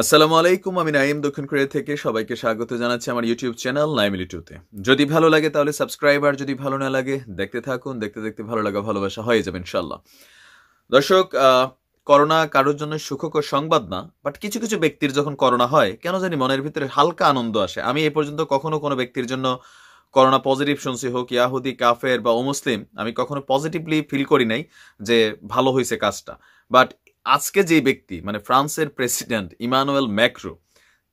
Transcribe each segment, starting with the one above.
আসসালামু আলাইকুম আমি নাইম দক্ষিণ কোরিয়া থেকে সবাইকে স্বাগত জানাচ্ছি আমার ইউটিউব চ্যানেল নাইমিলি টুতে যদি ভালো লাগে তাহলে সাবস্ক্রাইব আর যদি ভালো না লাগে দেখতে থাকুন দেখতে দেখতে ভালো লাগা ভালোবাসা হয়ে যাবে ইনশাল্লাহ দর্শক করোনা কারোর জন্য সুখকর সংবাদ না বাট কিছু কিছু ব্যক্তির যখন করোনা হয় কেন জানি মনের ভিতরে হালকা আনন্দ আসে আমি এ পর্যন্ত কখনো কোনো ব্যক্তির জন্য করোনা পজিটিভ শুনছি হোক ইয়াহুদি কাফের বা অমুসলিম আমি কখনো পজিটিভলি ফিল করি নাই যে ভালো হয়েছে কাজটা বাট আজকে যে ব্যক্তি মানে ফ্রান্সের প্রেসিডেন্ট ইমানুয়েল ম্যাক্রো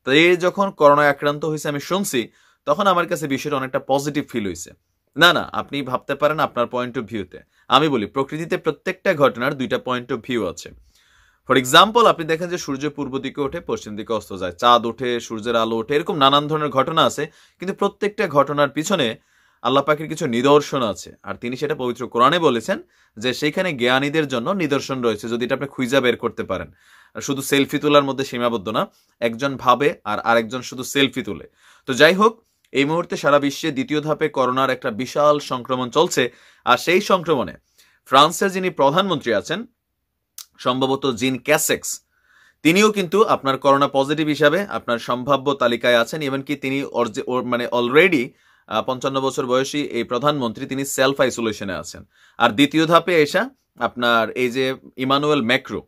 তে যখন করোনা আক্রান্ত হয়েছে আমি শুনছি তখন আমার কাছে বিষয়টা অনেকটা পজিটিভ ফিল হয়েছে না না আপনি ভাবতে পারেন আপনার পয়েন্ট অফ ভিউতে আমি বলি প্রকৃতিতে প্রত্যেকটা ঘটনার দুইটা পয়েন্ট অফ ভিউ আছে ফর এক্সাম্পল আপনি দেখেন যে সূর্য পূর্ব দিকে ওঠে পশ্চিম দিকে অস্ত যায় চাঁদ ওঠে সূর্যের আলো ওঠে এরকম নানান ধরনের ঘটনা আছে কিন্তু প্রত্যেকটা ঘটনার পিছনে আল্লাহ পাখির কিছু নিদর্শন আছে আর তিনি সেটা পবিত্র কোরআনে বলেছেন যে সেইখানে জ্ঞানীদের জন্য নিদর্শন রয়েছে যদি এটা আপনি খুঁজা বের করতে পারেন শুধু সেলফি তোলার মধ্যে সীমাবদ্ধ না একজন ভাবে আর আরেকজন শুধু সেলফি তুলে তো যাই হোক এই মুহূর্তে সারা বিশ্বে দ্বিতীয় ধাপে করোনার একটা বিশাল সংক্রমণ চলছে আর সেই সংক্রমণে ফ্রান্সের যিনি প্রধানমন্ত্রী আছেন সম্ভবত জিন ক্যাসেক্স তিনিও কিন্তু আপনার করোনা পজিটিভ হিসাবে আপনার সম্ভাব্য তালিকায় আছেন এমনকি কি তিনি মানে অলরেডি পঞ্চান্ন বছর বয়সী এই প্রধানমন্ত্রী তিনি সেলফ আইসোলেশনে আছেন আর দ্বিতীয় ধাপে এসা আপনার এই যে ইমানুয়েল ম্যাক্রো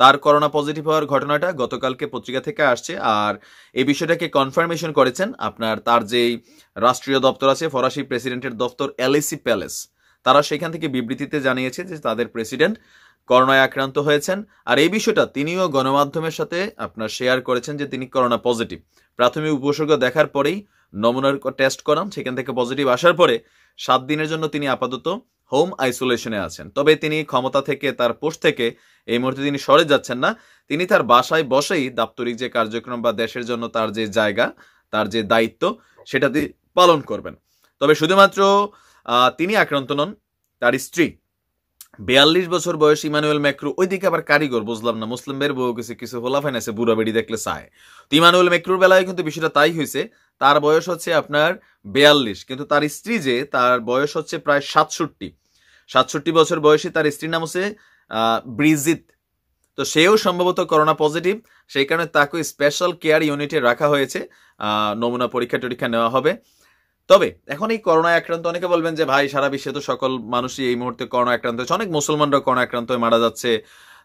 তার করোনা পজিটিভ হওয়ার ঘটনাটা গতকালকে পত্রিকা থেকে আসছে আর এই বিষয়টাকে কনফার্মেশন করেছেন আপনার তার যেই রাষ্ট্রীয় দপ্তর আছে ফরাসি প্রেসিডেন্টের দপ্তর এলএসি প্যালেস তারা সেখান থেকে বিবৃতিতে জানিয়েছে যে তাদের প্রেসিডেন্ট করোনায় আক্রান্ত হয়েছেন আর এই বিষয়টা তিনিও গণমাধ্যমের সাথে আপনার শেয়ার করেছেন যে তিনি করোনা পজিটিভ প্রাথমিক উপসর্গ দেখার পরেই নমুনার টেস্ট করাম সেখান থেকে পজিটিভ আসার পরে সাত দিনের জন্য তিনি আপাতত হোম আইসোলেশনে আছেন তবে তিনি ক্ষমতা থেকে তার পোস্ট থেকে এই মুহূর্তে তিনি সরে যাচ্ছেন না তিনি তার বাসায় বসেই দাপ্তরিক যে কার্যক্রম বা দেশের জন্য তার যে জায়গা তার যে দায়িত্ব সেটা পালন করবেন তবে শুধুমাত্র তিনি আক্রান্ত নন তার স্ত্রী বিয়াল্লিশ বছর বয়স ইমানুয়েল ম্যাক্রু ওইদিকে আবার কারিগর বুঝলাম না মুসলিম বের বউ কিছু কিছু হোলা আছে বুড়া বেড়ি দেখলে চায় তো ইমানুয়েল ম্যাক্রুর বেলায় কিন্তু বিষয়টা তাই হয়েছে তার বয়স হচ্ছে আপনার বেয়াল্লিশ কিন্তু তার স্ত্রী যে তার বয়স হচ্ছে প্রায় সাতষট্টি সাতষট্টি বছর বয়সে তার স্ত্রীর নাম হচ্ছে ব্রিজিত তো সেও সম্ভবত করোনা পজিটিভ সেই কারণে তাকে স্পেশাল কেয়ার ইউনিটে রাখা হয়েছে নমুনা পরীক্ষা টরীক্ষা নেওয়া হবে তবে এখন এই করোনা আক্রান্ত অনেকে বলবেন যে ভাই সারা বিশ্বে তো সকল মানুষই এই মুহূর্তে করোনা আক্রান্ত হয়েছে অনেক মুসলমানরা করোনা আক্রান্ত হয়ে মারা যাচ্ছে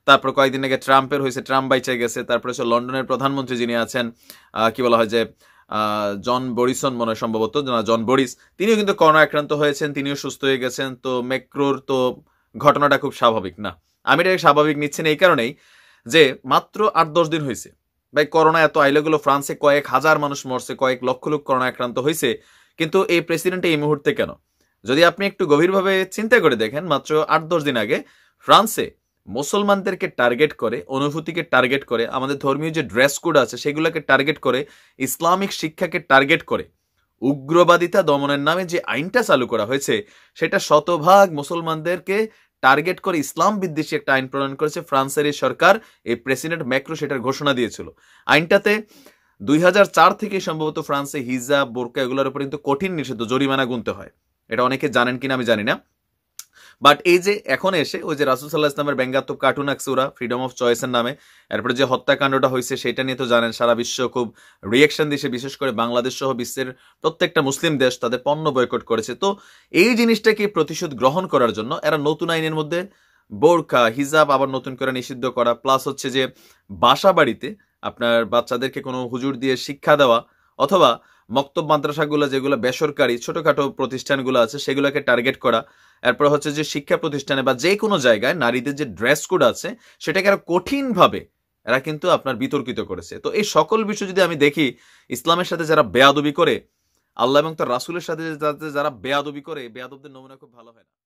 তারপর কয়েকদিন আগে ট্রাম্পের হয়েছে ট্রাম্প বাইচে গেছে তারপরে হচ্ছে লন্ডনের প্রধানমন্ত্রী যিনি আছেন কি বলা হয় যে জন বরিসন মনে হয় সম্ভবত না জন বরিস তিনিও কিন্তু করোনা আক্রান্ত হয়েছেন তিনিও সুস্থ হয়ে গেছেন তো মেক্রোর তো ঘটনাটা খুব স্বাভাবিক না আমি এটাকে স্বাভাবিক নিচ্ছেন এই কারণেই যে মাত্র আট দশ দিন হয়েছে ভাই করোনা এত আইলেগুলো ফ্রান্সে কয়েক হাজার মানুষ মরছে কয়েক লক্ষ লোক করোনা আক্রান্ত হয়েছে কিন্তু এই প্রেসিডেন্ট এই মুহূর্তে কেন যদি আপনি একটু গভীরভাবে চিন্তা করে দেখেন মাত্র আট দশ দিন আগে ফ্রান্সে মুসলমানদেরকে টার্গেট করে অনুভূতিকে টার্গেট করে আমাদের ধর্মীয় যে ড্রেস কোড আছে সেগুলোকে টার্গেট করে ইসলামিক শিক্ষাকে টার্গেট করে উগ্রবাদিতা দমনের নামে যে আইনটা চালু করা হয়েছে সেটা শতভাগ মুসলমানদেরকে টার্গেট করে ইসলাম বিদ্বেষী একটা আইন প্রণয়ন করেছে ফ্রান্সের এই সরকার এই প্রেসিডেন্ট ম্যাক্রো সেটার ঘোষণা দিয়েছিল আইনটাতে দুই থেকে সম্ভবত ফ্রান্সে হিজাব বোরকা এগুলোর উপর কিন্তু কঠিন নিষিদ্ধ জরিমানা গুনতে হয় এটা অনেকে জানেন কিনা আমি জানি না বাট এই যে এখন এসে ওই যে রাসুল সাল্লাহ ইসলামের ব্যঙ্গাত্মক কার্টুন আকসুরা ফ্রিডম অফ চয়েসের নামে এরপরে যে হত্যাকাণ্ডটা হয়েছে সেটা নিয়ে তো জানেন সারা বিশ্ব খুব রিয়েকশন দিয়েছে বিশেষ করে বাংলাদেশ সহ বিশ্বের প্রত্যেকটা মুসলিম দেশ তাদের পণ্য বয়কট করেছে তো এই জিনিসটাকে প্রতিশোধ গ্রহণ করার জন্য এরা নতুন আইনের মধ্যে বোরখা হিজাব আবার নতুন করে নিষিদ্ধ করা প্লাস হচ্ছে যে বাসা বাড়িতে আপনার বাচ্চাদেরকে কোনো হুজুর দিয়ে শিক্ষা দেওয়া অথবা মক্তব মাদ্রাসাগুলো যেগুলো বেসরকারি ছোটোখাটো প্রতিষ্ঠানগুলো আছে সেগুলোকে টার্গেট করা এরপর হচ্ছে যে শিক্ষা প্রতিষ্ঠানে বা যে কোনো জায়গায় নারীদের যে ড্রেস কোড আছে সেটাকে আরও কঠিনভাবে এরা কিন্তু আপনার বিতর্কিত করেছে তো এই সকল বিষয় যদি আমি দেখি ইসলামের সাথে যারা বেয়াদবি করে আল্লাহ এবং তার রাসুলের সাথে যারা বেয়াদবি করে বেয়াদবদের নমুনা খুব ভালো হয় না